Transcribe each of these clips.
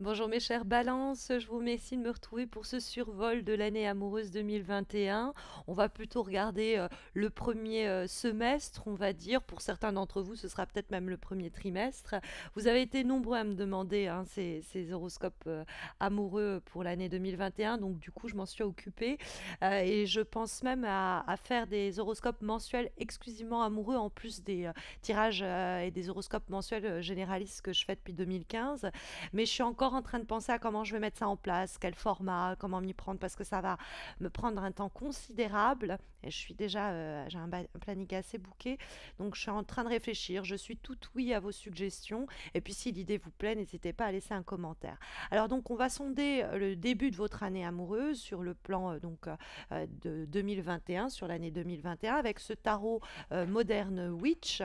Bonjour mes chers balances, je vous remercie de me retrouver pour ce survol de l'année amoureuse 2021. On va plutôt regarder euh, le premier euh, semestre, on va dire. Pour certains d'entre vous, ce sera peut-être même le premier trimestre. Vous avez été nombreux à me demander hein, ces, horoscopes euh, amoureux pour l'année 2021, donc du coup je m'en suis occupée. et je pense même à, à, faire des horoscopes mensuels exclusivement amoureux, en plus des tirages et des horoscopes mensuels généralistes que je fais depuis 2015. Mais je suis encore en train de penser à comment je vais mettre ça en place, quel format, comment m'y prendre, parce que ça va me prendre un temps considérable. Et je suis déjà, euh, j'ai un, planique planning assez bouqué, donc je suis en train de réfléchir. Je suis tout oui à vos suggestions. Et puis si l'idée vous plaît, n'hésitez pas à laisser un commentaire. Alors donc on va sonder euh, le début de votre année amoureuse sur le plan euh, donc de 2021, sur l'année 2021 avec ce tarot moderne Witch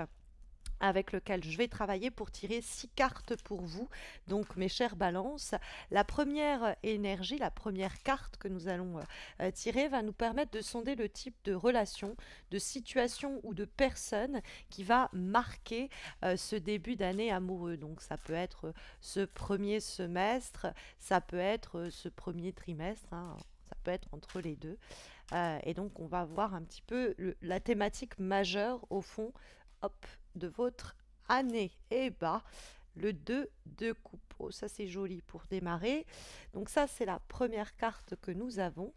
avec lequel je vais travailler pour tirer six cartes pour vous. Donc mes chers balances, la première énergie, la première carte que nous allons euh, tirer va nous permettre de sonder le type de relation, de situation ou de personne qui va marquer euh, ce début d'année amoureux. Donc ça peut être ce premier semestre, ça peut être ce premier trimestre, hein, ça peut être entre les deux. Euh, et donc on va voir un petit peu la thématique majeure au fond. Hop, de votre année. Et eh bah, le 2 de coupeau. Ça, c'est joli pour démarrer. Donc ça, c'est la première carte que nous avons.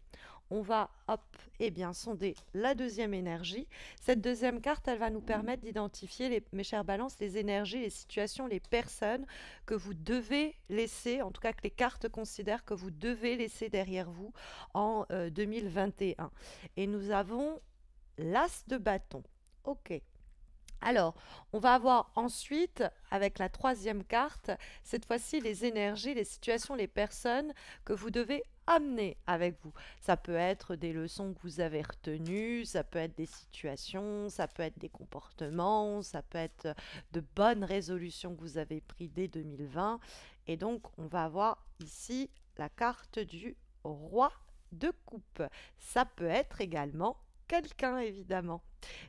On va, hop, et eh bien, sonder la deuxième énergie. Cette deuxième carte, elle va nous permettre d'identifier, mes chers balances, les énergies, les situations, les personnes que vous devez laisser, en tout cas que les cartes considèrent que vous devez laisser derrière vous en 2021. Euh, et nous avons l'as de bâton. Ok. Alors, on va avoir ensuite, avec la troisième carte, cette fois-ci les énergies, les situations, les personnes que vous devez amener avec vous. Ça peut être des leçons que vous avez retenues, ça peut être des situations, ça peut être des comportements, ça peut être de bonnes résolutions que vous avez prises dès 2020. Et donc, on va avoir ici la carte du roi de coupe. Ça peut être également quelqu'un, évidemment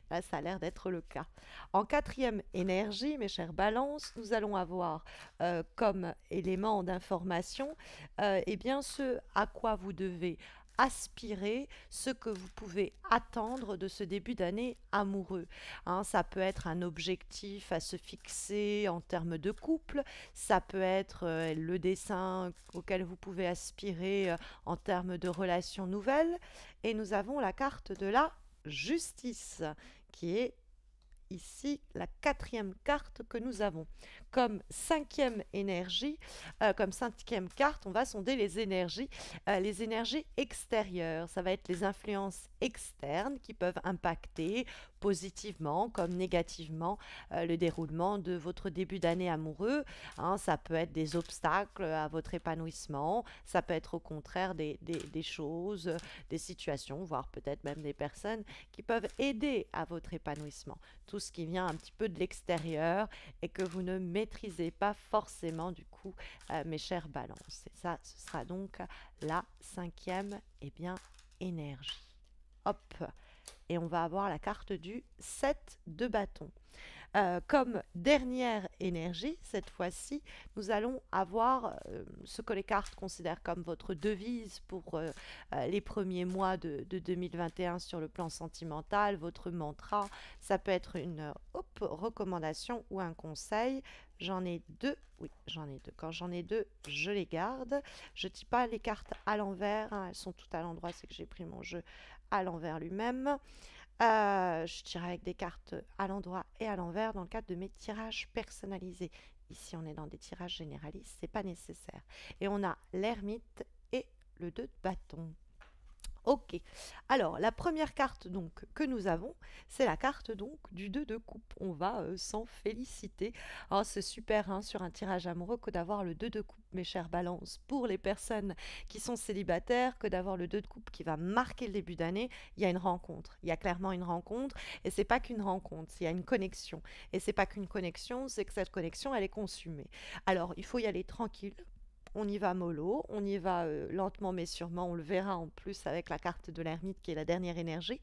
ça a l'air d'être le cas. En quatrième énergie, mes chers balances, nous allons avoir euh, comme élément d'information euh, eh bien ce à quoi vous devez aspirer ce que vous pouvez attendre de ce début d'année amoureux. Hein, ça peut être un objectif à se fixer en termes de couple, ça peut être euh, le dessin auquel vous pouvez aspirer en termes de relations nouvelles, et nous avons la carte de la justice, qui est ici la quatrième carte que nous avons. Comme cinquième énergie, euh, comme cinquième carte, on va sonder les énergies, euh, les énergies extérieures. Ça va être les influences externes qui peuvent impacter positivement comme négativement euh, le déroulement de votre début d'année amoureux. Hein, ça peut être des obstacles à votre épanouissement, ça peut être au contraire des, choses, des situations, voire peut-être même des personnes qui peuvent aider à votre épanouissement. Tout ce qui vient un petit peu de l'extérieur et que vous ne maîtrisez pas forcément du coup, euh, mes chers balances. Et ça, ce sera donc la cinquième et eh bien, énergie. Hop et on va avoir la carte du 7 de bâton. Euh, comme dernière énergie, cette fois-ci, nous allons avoir euh, ce que les cartes considèrent comme votre devise pour euh, les premiers mois de, 2021 sur le plan sentimental, votre mantra. Ça peut être une recommandation ou un conseil. J'en ai deux. Oui, j'en ai deux. Quand j'en ai deux, je les garde. Je ne dis pas les cartes à l'envers. Hein, elles sont toutes à l'endroit. C'est que j'ai pris mon jeu à l'envers lui-même. Euh, je tire avec des cartes à l'endroit et à l'envers dans le cadre de mes tirages personnalisés. Ici, on est dans des tirages généralistes, c'est pas nécessaire. Et on a l'ermite et le 2 de bâton. Ok. Alors, la première carte donc que nous avons, c'est la carte donc du 2 de coupe. On va euh, s'en féliciter. Ah, c'est super hein, sur un tirage amoureux que d'avoir le 2 de coupe, mes chers balances. Pour les personnes qui sont célibataires, que d'avoir le 2 de coupe qui va marquer le début d'année, il y a une rencontre. Il y a clairement une rencontre. Et c'est pas qu'une rencontre, il y a une connexion. Et c'est pas qu'une connexion, c'est que cette connexion, elle est consumée. Alors, il faut y aller tranquille on y va mollo, on y va euh, lentement mais sûrement, on le verra en plus avec la carte de l'ermite qui est la dernière énergie.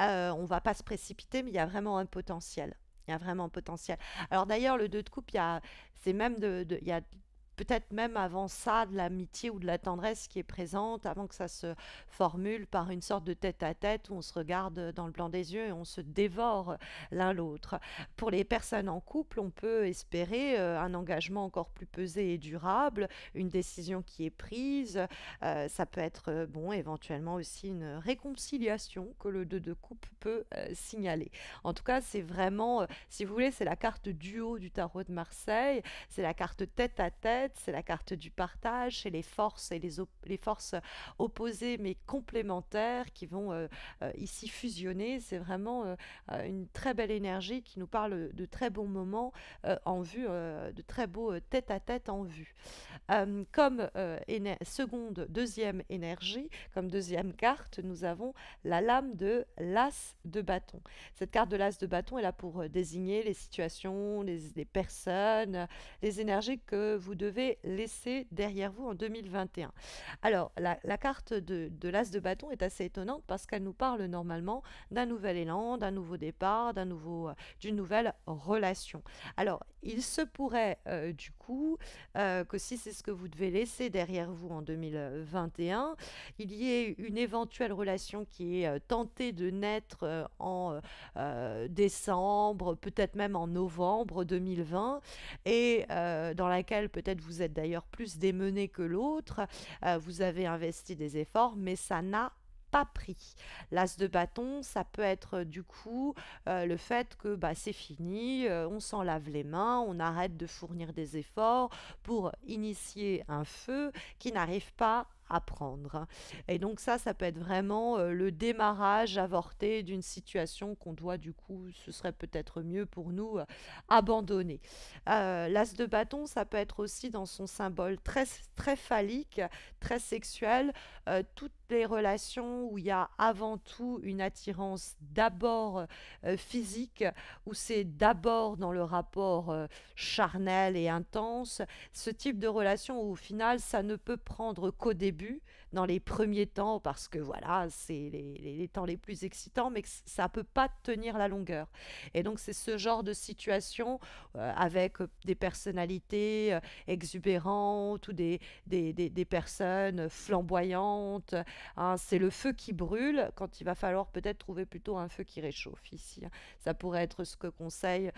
Euh, on va pas se précipiter, mais il y a vraiment un potentiel. Il y a vraiment un potentiel. Alors d'ailleurs, le 2 de coupe, c'est même de, de, il y a peut-être même avant ça de l'amitié ou de la tendresse qui est présente, avant que ça se formule par une sorte de tête-à-tête où on se regarde dans le blanc des yeux et on se dévore l'un l'autre. Pour les personnes en couple, on peut espérer euh, un engagement encore plus pesé et durable, une décision qui est prise, euh, ça peut être euh, bon éventuellement aussi une réconciliation que le 2 de coupe peut signaler. En tout cas, c'est vraiment, si vous voulez, c'est la carte duo du tarot de Marseille, c'est la carte tête-à-tête. tête à tête c'est la carte du partage, c'est les forces et les, forces opposées mais complémentaires qui vont euh, euh, ici fusionner. C'est vraiment euh, une très belle énergie qui nous parle de très bons moments en vue, de très beaux tête-à-tête en vue. comme seconde, deuxième énergie, comme deuxième carte, nous avons la lame de l'as de bâton. Cette carte de l'as de bâton est là pour désigner les situations, les, les personnes, les énergies que vous devez laisser derrière vous en 2021. Alors, la, carte de, l'as de bâton est assez étonnante parce qu'elle nous parle normalement d'un nouvel élan, d'un nouveau départ, d'un nouveau, euh, d'une nouvelle relation. Alors, il se pourrait euh, du coup euh, que si c'est ce que vous devez laisser derrière vous en 2021, il y ait une éventuelle relation qui est tentée de naître en décembre, peut-être même en novembre 2020, et dans laquelle peut-être vous vous êtes d'ailleurs plus démené que l'autre, euh, vous avez investi des efforts, mais ça n'a pas pris. L'as de bâton, ça peut être euh, du coup euh, le fait que bah, c'est fini, on s'en lave les mains, on arrête de fournir des efforts pour initier un feu qui n'arrive pas apprendre. Hein. Et donc ça, ça peut être vraiment euh, le démarrage avorté d'une situation qu'on doit du coup, ce serait peut-être mieux pour nous, euh, abandonner. Euh, l'as de bâton, ça peut être aussi dans son symbole très, très phallique, très sexuel, toutes les relations où il y a avant tout une attirance d'abord physique, où c'est d'abord dans le rapport charnel et intense, ce type de relation où au final, ça ne peut prendre qu'au début début dans les premiers temps parce que voilà, c'est les, temps les plus excitants, mais que ça peut pas tenir la longueur. Et donc c'est ce genre de situation euh, avec euh, des personnalités euh, exubérantes ou des, des, des, personnes flamboyantes. Hein. C'est le feu qui brûle quand il va falloir peut-être trouver plutôt un feu qui réchauffe ici. Hein. Ça pourrait être ce que conseille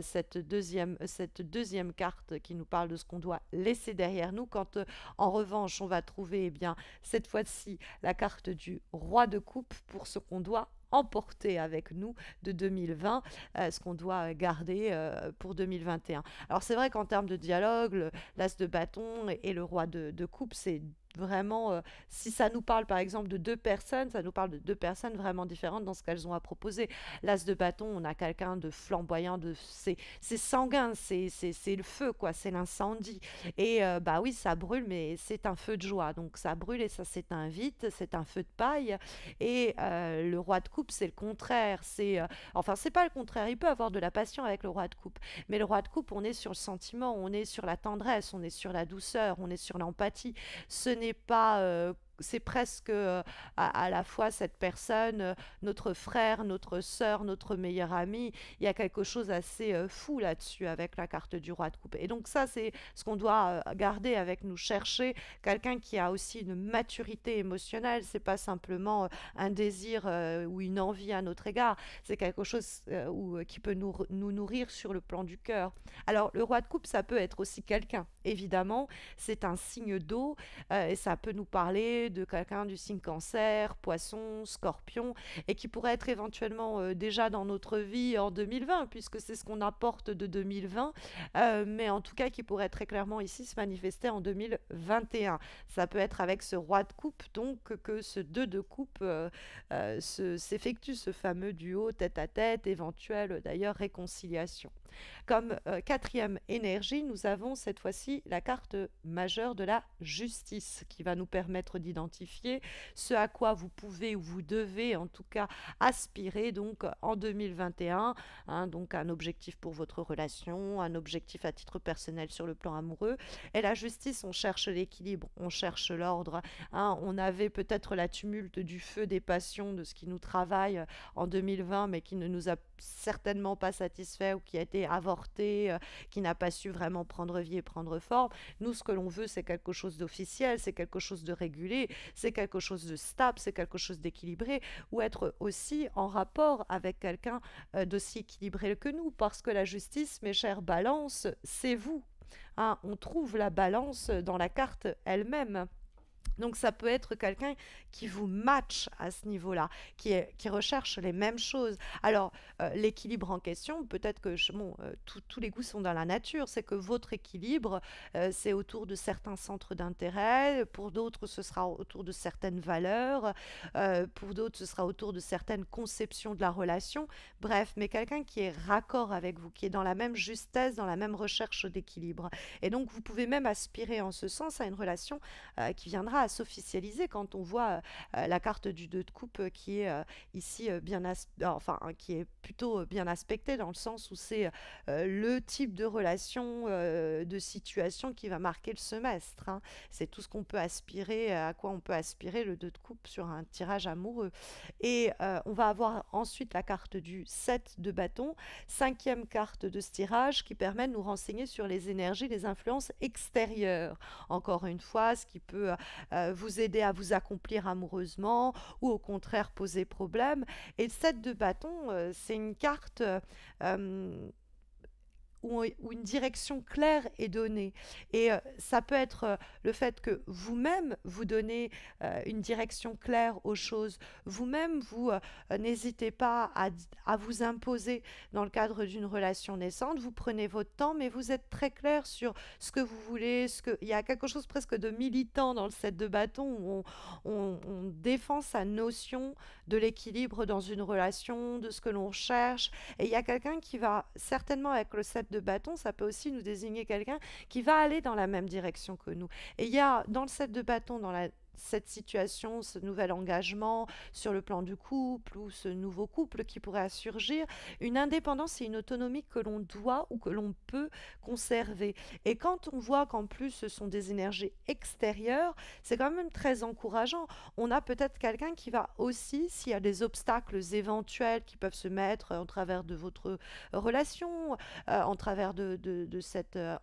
cette, deuxième, cette deuxième carte qui nous parle de ce qu'on doit laisser derrière nous quand en revanche on va trouver eh bien cette fois-ci la carte du roi de coupe pour ce qu'on doit emporter avec nous de 2020, euh, ce qu'on doit garder euh, pour 2021. Alors c'est vrai qu'en termes de dialogue, l'as de bâton et, le roi de, de coupe, c'est vraiment, euh, si ça nous parle par exemple de deux personnes, ça nous parle de deux personnes vraiment différentes dans ce qu'elles ont à proposer. L'as de bâton, on a quelqu'un de flamboyant, de c'est sanguin, c'est le feu, quoi, c'est l'incendie. Et euh, bah oui, ça brûle, mais c'est un feu de joie. Donc ça brûle et ça s'éteint vite, c'est un feu de paille. Et euh, le roi de coupe, c'est le contraire. C'est enfin, c'est pas le contraire. Il peut avoir de la passion avec le roi de coupe, mais le roi de coupe, on est sur le sentiment, on est sur la tendresse, on est sur la douceur, on est sur l'empathie. Ce n'est n'est pas euh, c'est presque euh, à, la fois cette personne, euh, notre frère, notre sœur, notre meilleur ami. Il y a quelque chose assez euh, fou là-dessus avec la carte du roi de coupe. Et donc ça, c'est ce qu'on doit garder avec nous, chercher quelqu'un qui a aussi une maturité émotionnelle. C'est pas simplement un désir ou une envie à notre égard. C'est quelque chose qui peut nous, nous nourrir sur le plan du cœur. Alors le roi de coupe, ça peut être aussi quelqu'un. Évidemment, c'est un signe d'eau et ça peut nous parler de quelqu'un du signe cancer, poisson, scorpion, et qui pourrait être éventuellement euh, déjà dans notre vie en 2020, puisque c'est ce qu'on apporte de 2020, euh, mais en tout cas qui pourrait très clairement ici se manifester en 2021. Ça peut être avec ce roi de coupe, donc que ce deux de coupe euh, s'effectue, ce fameux duo tête-à-tête, éventuel d'ailleurs réconciliation. Comme quatrième énergie, nous avons cette fois-ci la carte majeure de la justice qui va nous permettre d'identifier ce à quoi vous pouvez ou vous devez en tout cas aspirer donc en 2021, hein, donc un objectif pour votre relation, un objectif à titre personnel sur le plan amoureux. Et la justice, on cherche l'équilibre, on cherche l'ordre. Hein. on avait peut-être la tumulte du feu des passions, de ce qui nous travaille en 2020, mais qui ne nous a certainement pas satisfait ou qui a été avorté, euh, qui n'a pas su vraiment prendre vie et prendre forme. Nous, ce que l'on veut, c'est quelque chose d'officiel, c'est quelque chose de régulé, c'est quelque chose de stable, c'est quelque chose d'équilibré, ou être aussi en rapport avec quelqu'un euh, d'aussi équilibré que nous, parce que la justice, mes chers balances, c'est vous. Hein, on trouve la balance dans la carte elle-même. Donc ça peut être quelqu'un qui vous match à ce niveau-là, qui, qui recherche les mêmes choses. Alors euh, l'équilibre en question, peut-être que euh, tous les goûts sont dans la nature, c'est que votre équilibre, euh, c'est autour de certains centres d'intérêt, pour d'autres ce sera autour de certaines valeurs, pour d'autres ce sera autour de certaines conceptions de la relation, bref, mais quelqu'un qui est raccord avec vous, qui est dans la même justesse, dans la même recherche d'équilibre. Et donc vous pouvez même aspirer en ce sens à une relation qui viendra s'officialiser quand on voit euh, euh, la carte du 2 de coupe euh, qui est ici bien enfin hein, qui est plutôt bien aspectée dans le sens où c'est le type de relation de situation qui va marquer le semestre. Hein. C'est tout ce qu'on peut aspirer, à quoi on peut aspirer le 2 de coupe sur un tirage amoureux. Et on va avoir ensuite la carte du 7 de bâton, cinquième carte de ce tirage qui permet de nous renseigner sur les énergies, les influences extérieures. Encore une fois, ce qui peut euh, vous aider à vous accomplir amoureusement ou au contraire poser problème. Et cette 7 de bâton, euh, c'est une carte... Euh, où, une direction claire est donnée. Et euh, ça peut être euh, le fait que vous-même, vous donnez euh, une direction claire aux choses. Vous-même, vous, n'hésitez pas à, vous imposer dans le cadre d'une relation naissante. Vous prenez votre temps, mais vous êtes très clair sur ce que vous voulez. Ce que... Il y a quelque chose presque de militant dans le set de bâton où on, défend sa notion de l'équilibre dans une relation, de ce que l'on cherche. Et il y a quelqu'un qui va certainement avec le set de de bâton, ça peut aussi nous désigner quelqu'un qui va aller dans la même direction que nous. Et il y a dans le set de bâton, dans la cette situation, ce nouvel engagement sur le plan du couple ou ce nouveau couple qui pourrait surgir, une indépendance et une autonomie que l'on doit ou que l'on peut conserver. Et quand on voit qu'en plus ce sont des énergies extérieures, c'est quand même très encourageant. On a peut-être quelqu'un qui va aussi, s'il y a des obstacles éventuels qui peuvent se mettre euh, en travers de votre relation, euh, en travers de, cette euh,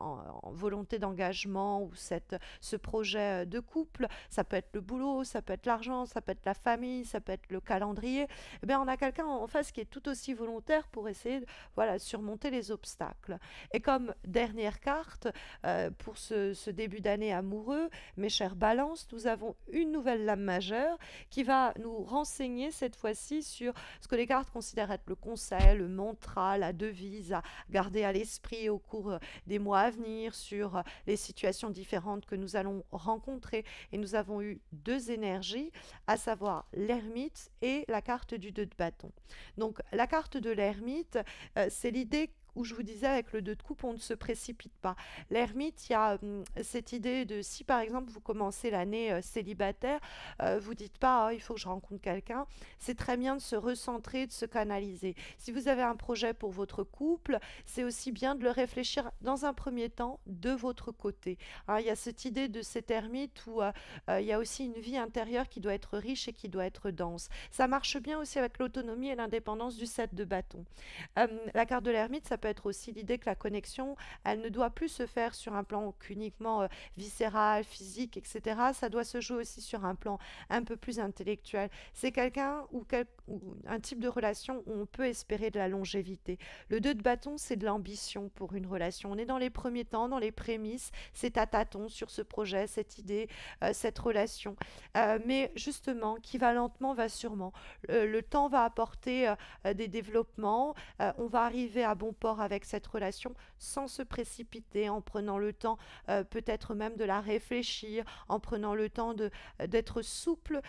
volonté d'engagement ou cette, ce projet de couple, ça peut être le boulot, ça peut être l'argent, ça peut être la famille, ça peut être le calendrier, eh ben, on a quelqu'un en face qui est tout aussi volontaire pour essayer de voilà, surmonter les obstacles. Et comme dernière carte, euh, pour ce, ce début d'année amoureux, mes chers balances, nous avons une nouvelle lame majeure qui va nous renseigner cette fois-ci sur ce que les cartes considèrent être le conseil, le mantra, la devise à garder à l'esprit au cours euh, des mois à venir, sur euh, les situations différentes que nous allons rencontrer. Et nous avons eu deux énergies, à savoir l'ermite et la carte du deux de bâton. Donc la carte de l'ermite, euh, c'est l'idée où je vous disais avec le 2 de coupe, on ne se précipite pas. L'ermite, il y a hum, cette idée de si par exemple vous commencez l'année euh, célibataire, vous euh, vous dites pas ah, il faut que je rencontre quelqu'un. C'est très bien de se recentrer, de se canaliser. Si vous avez un projet pour votre couple, c'est aussi bien de le réfléchir dans un premier temps de votre côté. Hein, il y a cette idée de cet ermite où euh, il y a aussi une vie intérieure qui doit être riche et qui doit être dense. Ça marche bien aussi avec l'autonomie et l'indépendance du 7 de bâton. Hum, la carte de l'ermite, ça peut être aussi l'idée que la connexion, elle ne doit plus se faire sur un plan qu'uniquement euh, viscéral, physique, etc. Ça doit se jouer aussi sur un plan un peu plus intellectuel. C'est quelqu'un ou, quel, un type de relation où on peut espérer de la longévité. Le 2 de bâton, c'est de l'ambition pour une relation. On est dans les premiers temps, dans les prémices, c'est à tâtons sur ce projet, cette idée, euh, cette relation. Euh, mais justement, qui va lentement, va sûrement. Le, le temps va apporter des développements, on va arriver à bon port avec cette relation sans se précipiter, en prenant le temps euh, peut-être même de la réfléchir, en prenant le temps euh, d'être souple. Euh,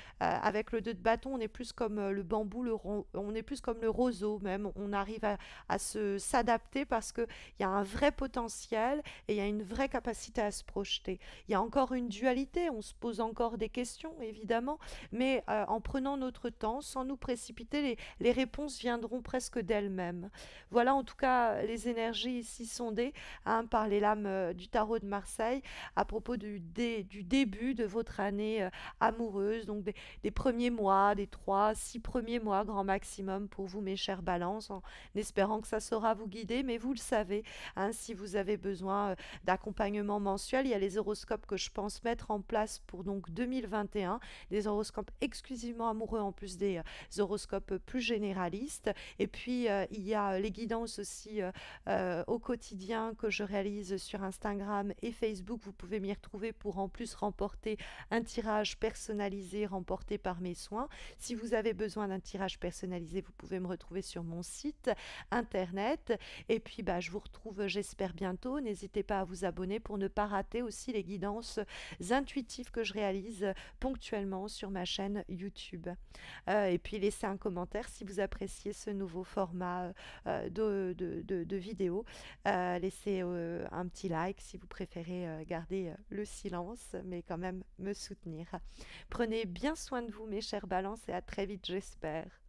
avec le deux de bâton, on est plus comme le bambou, le on est plus comme le roseau même. On arrive à, à se s'adapter parce qu'il y a un vrai potentiel et il y a une vraie capacité à se projeter. Il y a encore une dualité, on se pose encore des questions évidemment, mais en prenant notre temps, sans nous précipiter, les, les réponses viendront presque d'elles-mêmes. Voilà en tout cas les énergies ici sondées hein, par les lames euh, du tarot de Marseille à propos du, dé, du début de votre année euh, amoureuse, donc des, premiers mois, des trois, six premiers mois grand maximum pour vous, mes chers balances, en espérant que ça saura vous guider. Mais vous le savez, hein, si vous avez besoin euh, d'accompagnement mensuel, il y a les horoscopes que je pense mettre en place pour donc 2021, des horoscopes exclusivement amoureux en plus des horoscopes plus généralistes. Et puis il y a les guidances aussi euh, euh, au quotidien que je réalise sur Instagram et Facebook. Vous pouvez m'y retrouver pour en plus remporter un tirage personnalisé remporté par mes soins. Si vous avez besoin d'un tirage personnalisé, vous pouvez me retrouver sur mon site internet. Et puis, bah, je vous retrouve, j'espère, bientôt. N'hésitez pas à vous abonner pour ne pas rater aussi les guidances intuitives que je réalise ponctuellement sur ma chaîne YouTube. Euh, et puis, laissez un commentaire si vous appréciez ce nouveau format de de, vidéos. Euh, laissez euh, un petit like si vous préférez euh, garder le silence, mais quand même me soutenir. Prenez bien soin de vous, mes chers balances, et à très vite, j'espère.